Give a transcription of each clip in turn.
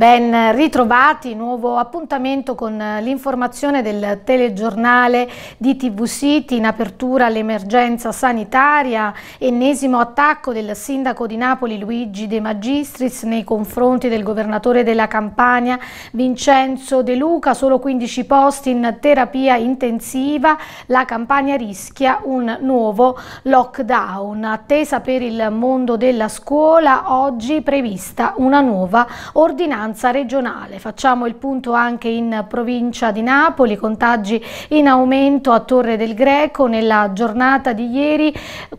Ben ritrovati, nuovo appuntamento con eh, l'informazione del telegiornale di TV City in apertura all'emergenza sanitaria, ennesimo attacco del sindaco di Napoli Luigi De Magistris nei confronti del governatore della Campania Vincenzo De Luca, solo 15 posti in terapia intensiva, la Campania rischia un nuovo lockdown, attesa per il mondo della scuola, oggi prevista una nuova ordinanza vigilanza regionale. Facciamo il punto anche in provincia di Napoli, contagi in aumento a Torre del Greco. Nella giornata di ieri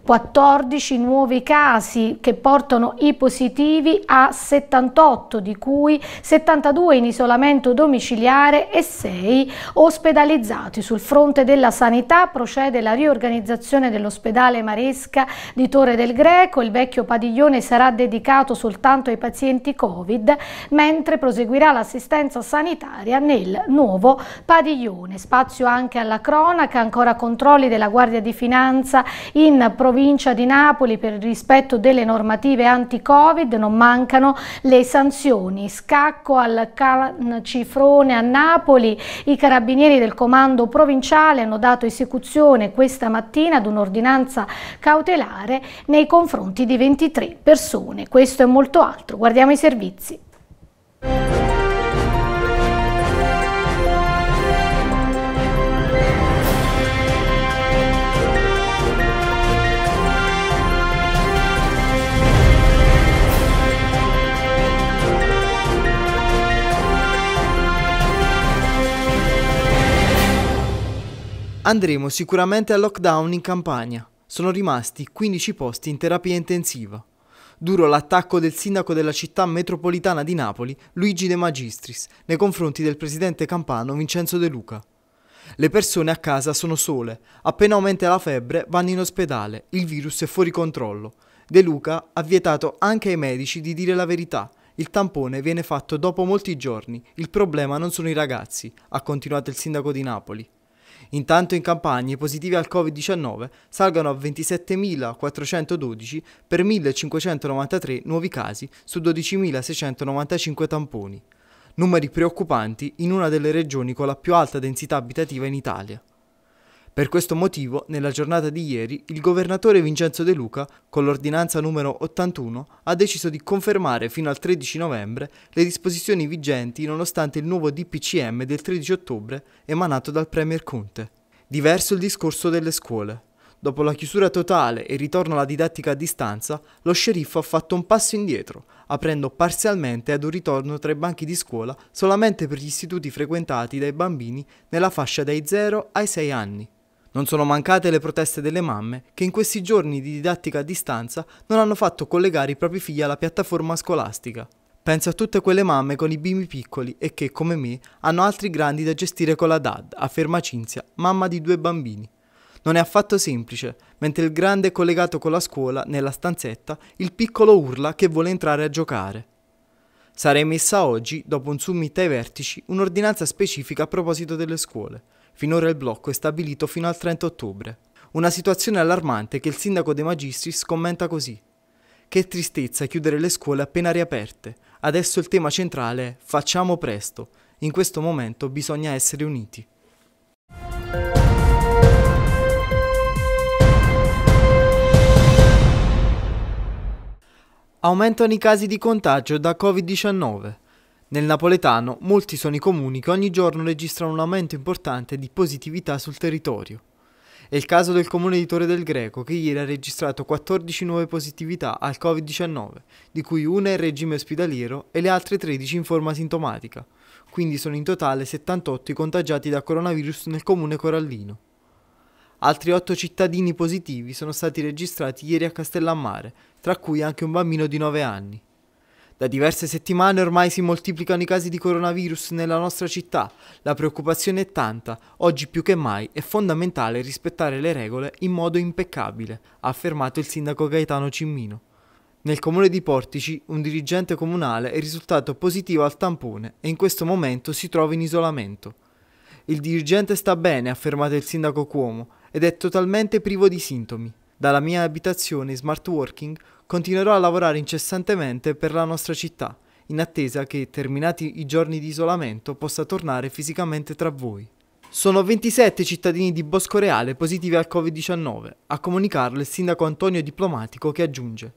14 nuovi casi che portano i positivi a 78, di cui 72 in isolamento domiciliare e 6 ospedalizzati. Sul fronte della sanità procede la riorganizzazione dell'ospedale Maresca di Torre del Greco. Il vecchio padiglione sarà dedicato soltanto ai pazienti Covid, mentre mentre proseguirà l'assistenza sanitaria nel nuovo padiglione. Spazio anche alla cronaca, ancora controlli della Guardia di Finanza in provincia di Napoli per il rispetto delle normative anti-Covid, non mancano le sanzioni. Scacco al Can Cifrone a Napoli, i carabinieri del comando provinciale hanno dato esecuzione questa mattina ad un'ordinanza cautelare nei confronti di 23 persone. Questo e molto altro. Guardiamo i servizi. Andremo sicuramente al lockdown in campagna. Sono rimasti 15 posti in terapia intensiva. Duro l'attacco del sindaco della città metropolitana di Napoli, Luigi De Magistris, nei confronti del presidente campano Vincenzo De Luca. Le persone a casa sono sole, appena aumenta la febbre vanno in ospedale, il virus è fuori controllo. De Luca ha vietato anche ai medici di dire la verità, il tampone viene fatto dopo molti giorni, il problema non sono i ragazzi, ha continuato il sindaco di Napoli. Intanto in campagna i positivi al Covid-19 salgono a 27.412 per 1.593 nuovi casi su 12.695 tamponi. Numeri preoccupanti in una delle regioni con la più alta densità abitativa in Italia. Per questo motivo, nella giornata di ieri, il governatore Vincenzo De Luca, con l'ordinanza numero 81, ha deciso di confermare fino al 13 novembre le disposizioni vigenti nonostante il nuovo DPCM del 13 ottobre emanato dal Premier Conte. Diverso il discorso delle scuole. Dopo la chiusura totale e il ritorno alla didattica a distanza, lo sceriffo ha fatto un passo indietro, aprendo parzialmente ad un ritorno tra i banchi di scuola solamente per gli istituti frequentati dai bambini nella fascia dai 0 ai 6 anni. Non sono mancate le proteste delle mamme che in questi giorni di didattica a distanza non hanno fatto collegare i propri figli alla piattaforma scolastica. Penso a tutte quelle mamme con i bimbi piccoli e che, come me, hanno altri grandi da gestire con la DAD, afferma Cinzia, mamma di due bambini. Non è affatto semplice, mentre il grande è collegato con la scuola, nella stanzetta, il piccolo urla che vuole entrare a giocare. Sarà emessa oggi, dopo un summit ai vertici, un'ordinanza specifica a proposito delle scuole. Finora il blocco è stabilito fino al 30 ottobre. Una situazione allarmante che il sindaco De Magistris commenta così. Che tristezza chiudere le scuole appena riaperte. Adesso il tema centrale è facciamo presto. In questo momento bisogna essere uniti. Aumentano i casi di contagio da Covid-19. Nel napoletano molti sono i comuni che ogni giorno registrano un aumento importante di positività sul territorio. È il caso del comune di Torre del Greco che ieri ha registrato 14 nuove positività al Covid-19, di cui una in regime ospedaliero e le altre 13 in forma sintomatica. Quindi sono in totale 78 i contagiati da coronavirus nel comune corallino. Altri 8 cittadini positivi sono stati registrati ieri a Castellammare, tra cui anche un bambino di 9 anni. Da diverse settimane ormai si moltiplicano i casi di coronavirus nella nostra città. La preoccupazione è tanta, oggi più che mai è fondamentale rispettare le regole in modo impeccabile, ha affermato il sindaco Gaetano Cimmino. Nel comune di Portici, un dirigente comunale è risultato positivo al tampone e in questo momento si trova in isolamento. Il dirigente sta bene, ha affermato il sindaco Cuomo, ed è totalmente privo di sintomi. Dalla mia abitazione smart working Continuerò a lavorare incessantemente per la nostra città, in attesa che, terminati i giorni di isolamento, possa tornare fisicamente tra voi. Sono 27 cittadini di Bosco Reale positivi al Covid-19, a comunicarlo il sindaco Antonio Diplomatico che aggiunge.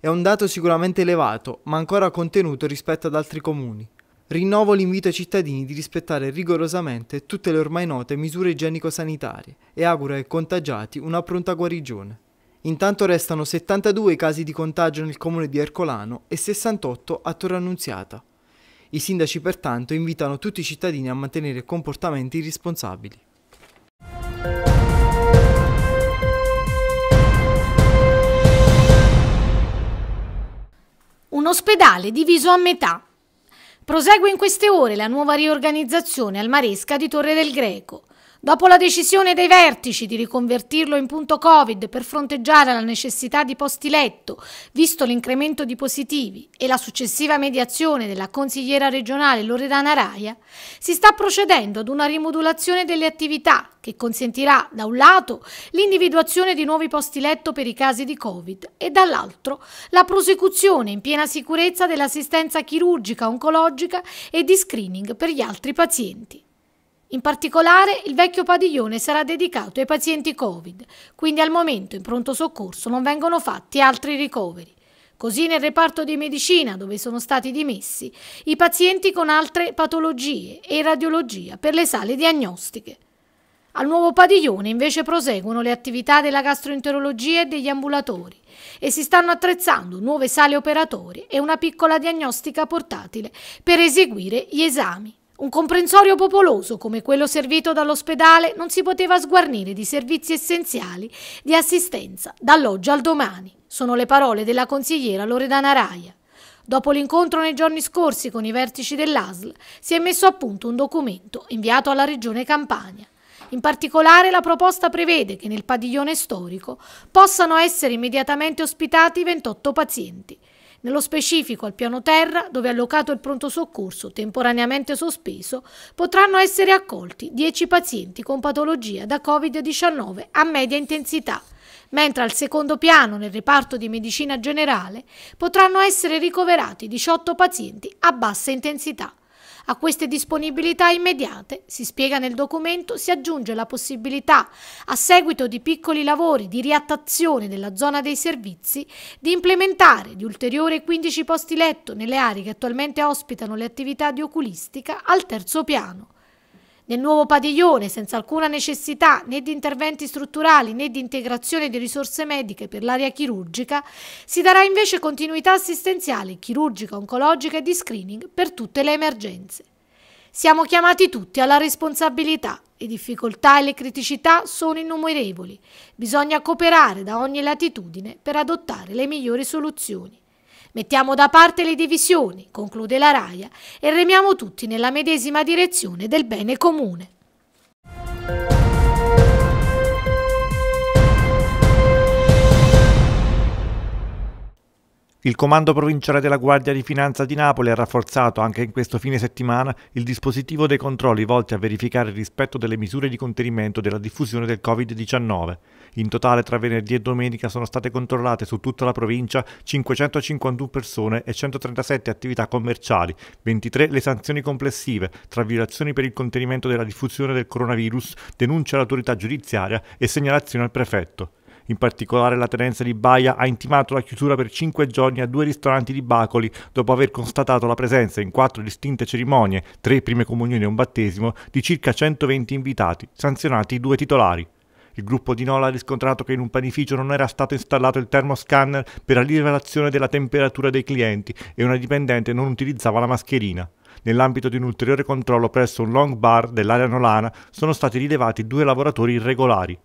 È un dato sicuramente elevato, ma ancora contenuto rispetto ad altri comuni. Rinnovo l'invito ai cittadini di rispettare rigorosamente tutte le ormai note misure igienico-sanitarie e auguro ai contagiati una pronta guarigione. Intanto restano 72 i casi di contagio nel comune di Ercolano e 68 a Torre Annunziata. I sindaci pertanto invitano tutti i cittadini a mantenere comportamenti responsabili. Un ospedale diviso a metà. Prosegue in queste ore la nuova riorganizzazione al Maresca di Torre del Greco. Dopo la decisione dei vertici di riconvertirlo in punto Covid per fronteggiare la necessità di posti letto, visto l'incremento di positivi e la successiva mediazione della consigliera regionale Loredana Raia, si sta procedendo ad una rimodulazione delle attività che consentirà da un lato l'individuazione di nuovi posti letto per i casi di Covid e dall'altro la prosecuzione in piena sicurezza dell'assistenza chirurgica oncologica e di screening per gli altri pazienti. In particolare il vecchio padiglione sarà dedicato ai pazienti Covid, quindi al momento in pronto soccorso non vengono fatti altri ricoveri. Così nel reparto di medicina, dove sono stati dimessi, i pazienti con altre patologie e radiologia per le sale diagnostiche. Al nuovo padiglione invece proseguono le attività della gastroenterologia e degli ambulatori e si stanno attrezzando nuove sale operatori e una piccola diagnostica portatile per eseguire gli esami. Un comprensorio popoloso come quello servito dall'ospedale non si poteva sguarnire di servizi essenziali di assistenza dall'oggi al domani, sono le parole della consigliera Loredana Raia. Dopo l'incontro nei giorni scorsi con i vertici dell'ASL, si è messo a punto un documento inviato alla Regione Campania. In particolare la proposta prevede che nel padiglione storico possano essere immediatamente ospitati 28 pazienti, nello specifico al piano terra, dove è allocato il pronto soccorso temporaneamente sospeso, potranno essere accolti 10 pazienti con patologia da Covid-19 a media intensità, mentre al secondo piano, nel reparto di medicina generale, potranno essere ricoverati 18 pazienti a bassa intensità. A queste disponibilità immediate, si spiega nel documento, si aggiunge la possibilità, a seguito di piccoli lavori di riattazione della zona dei servizi, di implementare di ulteriori 15 posti letto nelle aree che attualmente ospitano le attività di oculistica al terzo piano. Nel nuovo padiglione, senza alcuna necessità né di interventi strutturali né di integrazione di risorse mediche per l'area chirurgica, si darà invece continuità assistenziale chirurgica, oncologica e di screening per tutte le emergenze. Siamo chiamati tutti alla responsabilità. Le difficoltà e le criticità sono innumerevoli. Bisogna cooperare da ogni latitudine per adottare le migliori soluzioni. Mettiamo da parte le divisioni, conclude la Raia, e remiamo tutti nella medesima direzione del bene comune. Il Comando Provinciale della Guardia di Finanza di Napoli ha rafforzato anche in questo fine settimana il dispositivo dei controlli volti a verificare il rispetto delle misure di contenimento della diffusione del Covid-19. In totale tra venerdì e domenica sono state controllate su tutta la provincia 551 persone e 137 attività commerciali, 23 le sanzioni complessive tra violazioni per il contenimento della diffusione del coronavirus, denuncia all'autorità giudiziaria e segnalazione al prefetto. In particolare la tenenza di Baia ha intimato la chiusura per cinque giorni a due ristoranti di Bacoli dopo aver constatato la presenza in quattro distinte cerimonie, tre prime comunioni e un battesimo, di circa 120 invitati, sanzionati due titolari. Il gruppo di Nola ha riscontrato che in un panificio non era stato installato il termoscanner per la rilevazione della temperatura dei clienti e una dipendente non utilizzava la mascherina. Nell'ambito di un ulteriore controllo presso un long bar dell'area nolana sono stati rilevati due lavoratori irregolari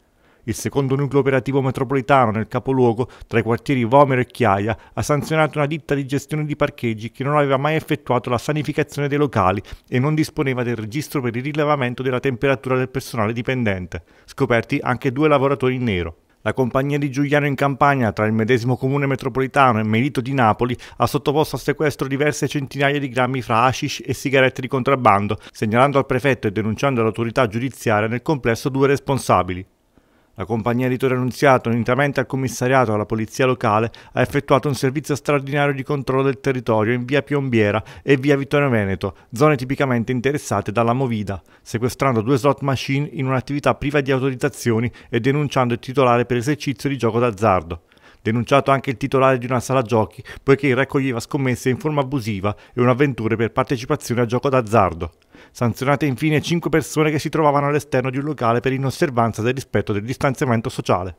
il secondo nucleo operativo metropolitano nel capoluogo, tra i quartieri Vomero e Chiaia, ha sanzionato una ditta di gestione di parcheggi che non aveva mai effettuato la sanificazione dei locali e non disponeva del registro per il rilevamento della temperatura del personale dipendente, scoperti anche due lavoratori in nero. La compagnia di Giuliano in Campania, tra il medesimo comune metropolitano e Merito di Napoli, ha sottoposto a sequestro diverse centinaia di grammi fra hashish e sigarette di contrabbando, segnalando al prefetto e denunciando all'autorità giudiziaria nel complesso due responsabili. La compagnia editore Annunziato, unitamente al commissariato e alla polizia locale, ha effettuato un servizio straordinario di controllo del territorio in via Piombiera e via Vittorio Veneto, zone tipicamente interessate dalla Movida, sequestrando due slot machine in un'attività priva di autorizzazioni e denunciando il titolare per esercizio di gioco d'azzardo denunciato anche il titolare di una sala giochi, poiché raccoglieva scommesse in forma abusiva e un'avventura per partecipazione a gioco d'azzardo. Sanzionate infine 5 persone che si trovavano all'esterno di un locale per inosservanza del rispetto del distanziamento sociale.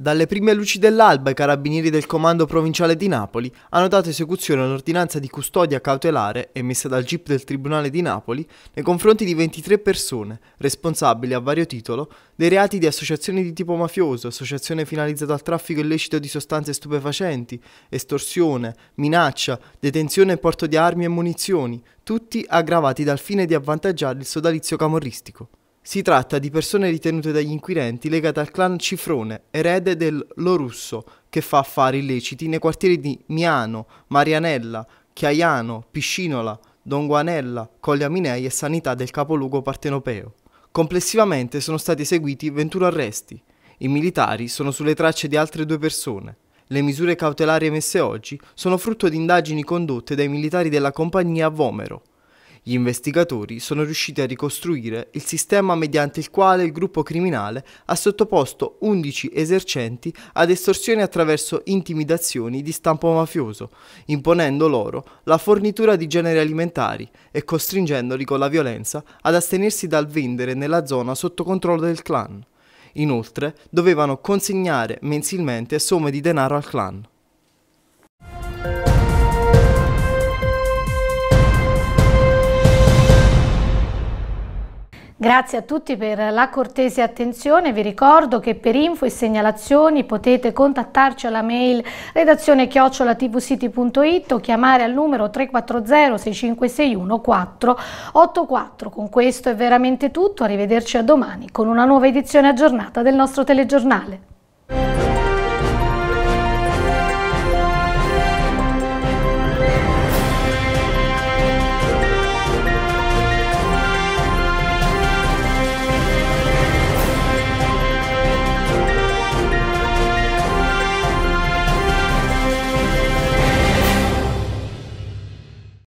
Dalle prime luci dell'alba i carabinieri del comando provinciale di Napoli hanno dato esecuzione a un'ordinanza di custodia cautelare emessa dal GIP del Tribunale di Napoli nei confronti di 23 persone responsabili a vario titolo dei reati di associazione di tipo mafioso, associazione finalizzata al traffico illecito di sostanze stupefacenti, estorsione, minaccia, detenzione e porto di armi e munizioni, tutti aggravati dal fine di avvantaggiare il sodalizio camorristico. Si tratta di persone ritenute dagli inquirenti legate al clan Cifrone, erede del Lo Russo, che fa affari illeciti nei quartieri di Miano, Marianella, Chiaiano, Piscinola, Donguanella, Minei e Sanità del capoluogo partenopeo. Complessivamente sono stati eseguiti 21 arresti. I militari sono sulle tracce di altre due persone. Le misure cautelari emesse oggi sono frutto di indagini condotte dai militari della compagnia Vomero, gli investigatori sono riusciti a ricostruire il sistema mediante il quale il gruppo criminale ha sottoposto 11 esercenti ad estorsioni attraverso intimidazioni di stampo mafioso, imponendo loro la fornitura di generi alimentari e costringendoli con la violenza ad astenersi dal vendere nella zona sotto controllo del clan. Inoltre, dovevano consegnare mensilmente somme di denaro al clan. Grazie a tutti per la cortese attenzione, vi ricordo che per info e segnalazioni potete contattarci alla mail redazione chiocciolatvcity.it o chiamare al numero 340 6561 484. Con questo è veramente tutto, arrivederci a domani con una nuova edizione aggiornata del nostro telegiornale.